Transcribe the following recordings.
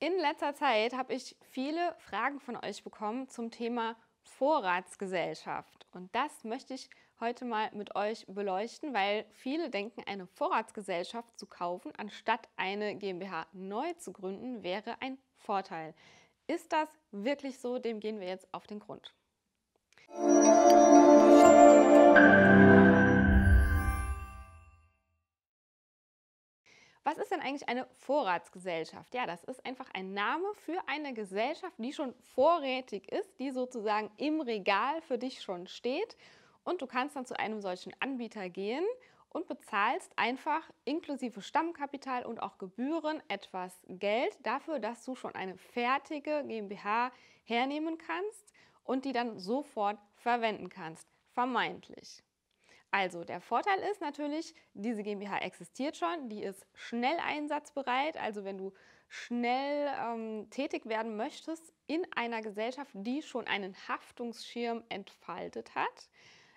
In letzter Zeit habe ich viele Fragen von euch bekommen zum Thema Vorratsgesellschaft. Und das möchte ich heute mal mit euch beleuchten, weil viele denken, eine Vorratsgesellschaft zu kaufen, anstatt eine GmbH neu zu gründen, wäre ein Vorteil. Ist das wirklich so? Dem gehen wir jetzt auf den Grund. Musik Was ist denn eigentlich eine Vorratsgesellschaft? Ja, das ist einfach ein Name für eine Gesellschaft, die schon vorrätig ist, die sozusagen im Regal für dich schon steht. Und du kannst dann zu einem solchen Anbieter gehen und bezahlst einfach inklusive Stammkapital und auch Gebühren etwas Geld dafür, dass du schon eine fertige GmbH hernehmen kannst und die dann sofort verwenden kannst. Vermeintlich. Also der Vorteil ist natürlich, diese GmbH existiert schon, die ist schnell einsatzbereit. Also wenn du schnell ähm, tätig werden möchtest in einer Gesellschaft, die schon einen Haftungsschirm entfaltet hat,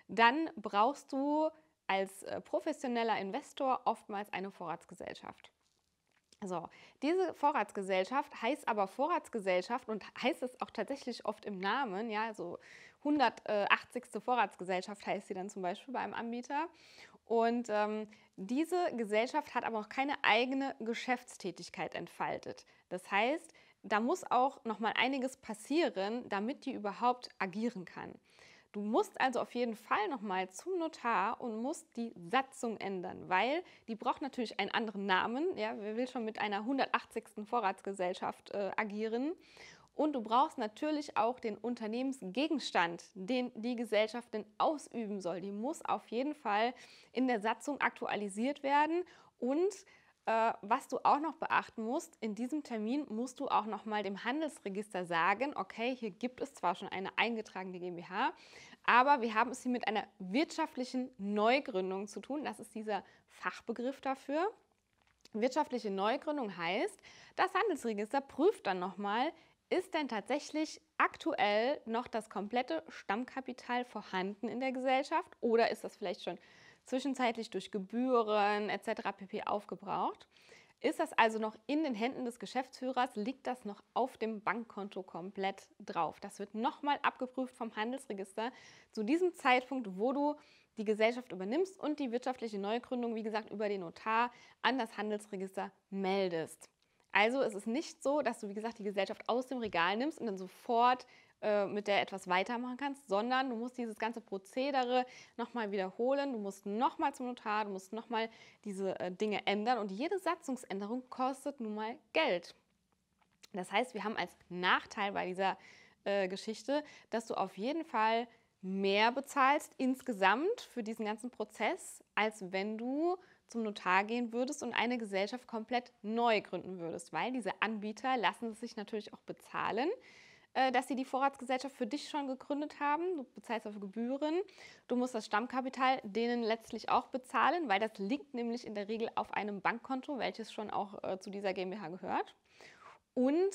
dann brauchst du als äh, professioneller Investor oftmals eine Vorratsgesellschaft. So, diese Vorratsgesellschaft heißt aber Vorratsgesellschaft und heißt es auch tatsächlich oft im Namen, ja, also 180. Vorratsgesellschaft heißt sie dann zum Beispiel bei einem Anbieter. Und ähm, diese Gesellschaft hat aber auch keine eigene Geschäftstätigkeit entfaltet. Das heißt, da muss auch noch mal einiges passieren, damit die überhaupt agieren kann. Du musst also auf jeden Fall nochmal zum Notar und musst die Satzung ändern, weil die braucht natürlich einen anderen Namen. Ja, wer will schon mit einer 180. Vorratsgesellschaft äh, agieren? Und du brauchst natürlich auch den Unternehmensgegenstand, den die Gesellschaft denn ausüben soll. Die muss auf jeden Fall in der Satzung aktualisiert werden. Und äh, was du auch noch beachten musst, in diesem Termin musst du auch noch mal dem Handelsregister sagen, okay, hier gibt es zwar schon eine eingetragene GmbH, aber wir haben es hier mit einer wirtschaftlichen Neugründung zu tun. Das ist dieser Fachbegriff dafür. Wirtschaftliche Neugründung heißt, das Handelsregister prüft dann nochmal, ist denn tatsächlich aktuell noch das komplette Stammkapital vorhanden in der Gesellschaft oder ist das vielleicht schon zwischenzeitlich durch Gebühren etc. pp aufgebraucht? Ist das also noch in den Händen des Geschäftsführers? Liegt das noch auf dem Bankkonto komplett drauf? Das wird nochmal abgeprüft vom Handelsregister zu diesem Zeitpunkt, wo du die Gesellschaft übernimmst und die wirtschaftliche Neugründung, wie gesagt, über den Notar an das Handelsregister meldest. Also es ist nicht so, dass du, wie gesagt, die Gesellschaft aus dem Regal nimmst und dann sofort äh, mit der etwas weitermachen kannst, sondern du musst dieses ganze Prozedere nochmal wiederholen, du musst nochmal zum Notar, du musst nochmal diese äh, Dinge ändern und jede Satzungsänderung kostet nun mal Geld. Das heißt, wir haben als Nachteil bei dieser äh, Geschichte, dass du auf jeden Fall mehr bezahlst insgesamt für diesen ganzen Prozess, als wenn du zum Notar gehen würdest und eine Gesellschaft komplett neu gründen würdest, weil diese Anbieter lassen es sich natürlich auch bezahlen, äh, dass sie die Vorratsgesellschaft für dich schon gegründet haben. Du bezahlst auf Gebühren. Du musst das Stammkapital denen letztlich auch bezahlen, weil das liegt nämlich in der Regel auf einem Bankkonto, welches schon auch äh, zu dieser GmbH gehört. Und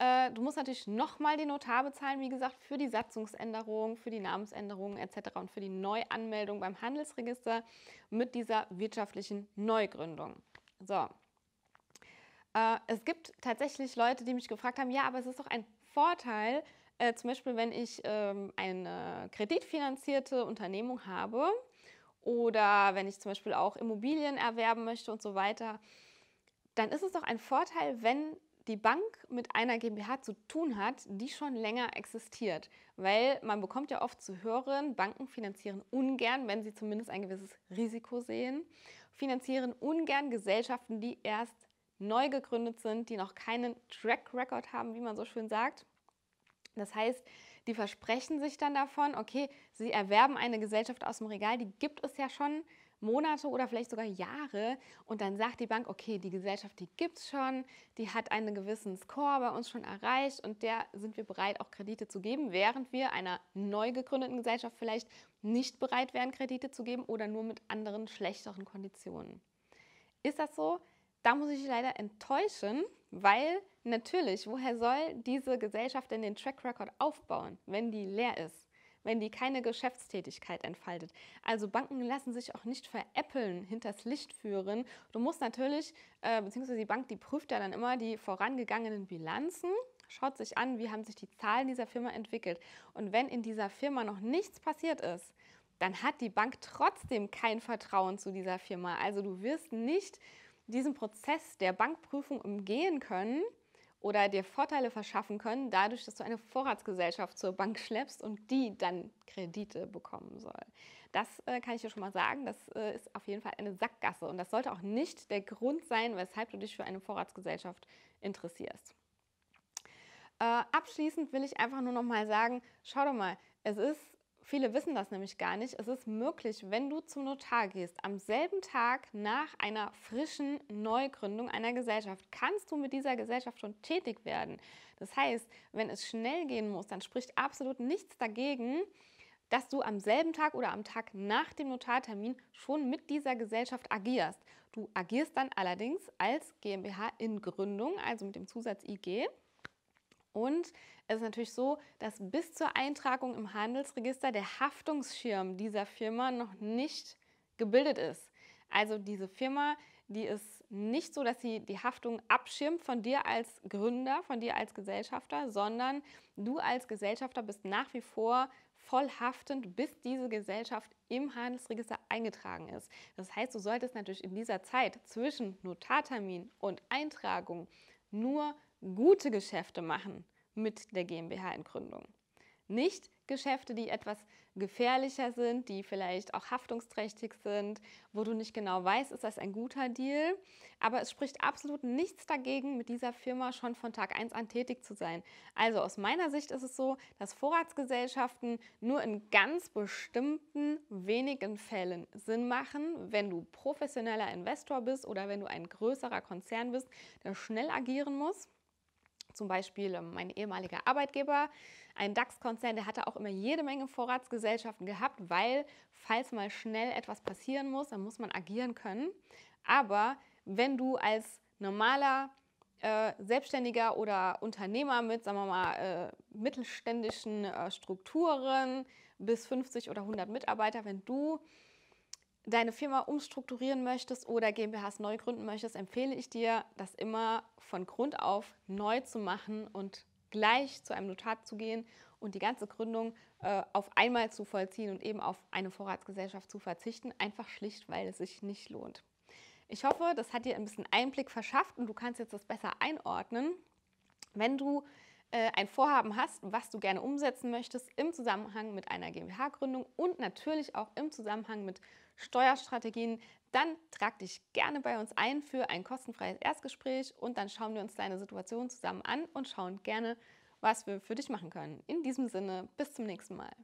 äh, du musst natürlich nochmal den Notar bezahlen, wie gesagt, für die Satzungsänderung, für die Namensänderung etc. und für die Neuanmeldung beim Handelsregister mit dieser wirtschaftlichen Neugründung. So. Äh, es gibt tatsächlich Leute, die mich gefragt haben, ja, aber es ist doch ein Vorteil, äh, zum Beispiel, wenn ich ähm, eine kreditfinanzierte Unternehmung habe oder wenn ich zum Beispiel auch Immobilien erwerben möchte und so weiter, dann ist es doch ein Vorteil, wenn die Bank mit einer GmbH zu tun hat, die schon länger existiert. Weil man bekommt ja oft zu hören, Banken finanzieren ungern, wenn sie zumindest ein gewisses Risiko sehen, finanzieren ungern Gesellschaften, die erst neu gegründet sind, die noch keinen Track Record haben, wie man so schön sagt. Das heißt, die versprechen sich dann davon, okay, sie erwerben eine Gesellschaft aus dem Regal, die gibt es ja schon, Monate oder vielleicht sogar Jahre. Und dann sagt die Bank, okay, die Gesellschaft, die gibt es schon, die hat einen gewissen Score bei uns schon erreicht und der sind wir bereit, auch Kredite zu geben, während wir einer neu gegründeten Gesellschaft vielleicht nicht bereit wären, Kredite zu geben oder nur mit anderen schlechteren Konditionen. Ist das so? Da muss ich leider enttäuschen, weil natürlich, woher soll diese Gesellschaft denn den Track Record aufbauen, wenn die leer ist? wenn die keine Geschäftstätigkeit entfaltet. Also Banken lassen sich auch nicht veräppeln, hinters Licht führen. Du musst natürlich, äh, beziehungsweise die Bank, die prüft ja dann immer die vorangegangenen Bilanzen schaut sich an, wie haben sich die Zahlen dieser Firma entwickelt. Und wenn in dieser Firma noch nichts passiert ist, dann hat die Bank trotzdem kein Vertrauen zu dieser Firma. Also du wirst nicht diesen Prozess der Bankprüfung umgehen können, oder dir Vorteile verschaffen können, dadurch, dass du eine Vorratsgesellschaft zur Bank schleppst und die dann Kredite bekommen soll. Das äh, kann ich dir schon mal sagen, das äh, ist auf jeden Fall eine Sackgasse und das sollte auch nicht der Grund sein, weshalb du dich für eine Vorratsgesellschaft interessierst. Äh, abschließend will ich einfach nur noch mal sagen, schau doch mal, es ist Viele wissen das nämlich gar nicht. Es ist möglich, wenn du zum Notar gehst, am selben Tag nach einer frischen Neugründung einer Gesellschaft, kannst du mit dieser Gesellschaft schon tätig werden. Das heißt, wenn es schnell gehen muss, dann spricht absolut nichts dagegen, dass du am selben Tag oder am Tag nach dem Notartermin schon mit dieser Gesellschaft agierst. Du agierst dann allerdings als GmbH in Gründung, also mit dem Zusatz IG. Und es ist natürlich so, dass bis zur Eintragung im Handelsregister der Haftungsschirm dieser Firma noch nicht gebildet ist. Also diese Firma, die ist nicht so, dass sie die Haftung abschirmt von dir als Gründer, von dir als Gesellschafter, sondern du als Gesellschafter bist nach wie vor vollhaftend, bis diese Gesellschaft im Handelsregister eingetragen ist. Das heißt, du solltest natürlich in dieser Zeit zwischen Notartermin und Eintragung nur gute Geschäfte machen mit der GmbH-Entgründung. Nicht Geschäfte, die etwas gefährlicher sind, die vielleicht auch haftungsträchtig sind, wo du nicht genau weißt, ist das ein guter Deal. Aber es spricht absolut nichts dagegen, mit dieser Firma schon von Tag 1 an tätig zu sein. Also aus meiner Sicht ist es so, dass Vorratsgesellschaften nur in ganz bestimmten wenigen Fällen Sinn machen, wenn du professioneller Investor bist oder wenn du ein größerer Konzern bist, der schnell agieren muss zum Beispiel ähm, mein ehemaliger Arbeitgeber, ein DAX-Konzern, der hatte auch immer jede Menge Vorratsgesellschaften gehabt, weil falls mal schnell etwas passieren muss, dann muss man agieren können. Aber wenn du als normaler äh, Selbstständiger oder Unternehmer mit, sagen wir mal, äh, mittelständischen äh, Strukturen bis 50 oder 100 Mitarbeiter, wenn du deine Firma umstrukturieren möchtest oder GmbHs neu gründen möchtest, empfehle ich dir, das immer von Grund auf neu zu machen und gleich zu einem Notar zu gehen und die ganze Gründung äh, auf einmal zu vollziehen und eben auf eine Vorratsgesellschaft zu verzichten, einfach schlicht, weil es sich nicht lohnt. Ich hoffe, das hat dir ein bisschen Einblick verschafft und du kannst jetzt das besser einordnen. Wenn du äh, ein Vorhaben hast, was du gerne umsetzen möchtest im Zusammenhang mit einer GmbH-Gründung und natürlich auch im Zusammenhang mit Steuerstrategien, dann trag dich gerne bei uns ein für ein kostenfreies Erstgespräch und dann schauen wir uns deine Situation zusammen an und schauen gerne, was wir für dich machen können. In diesem Sinne, bis zum nächsten Mal.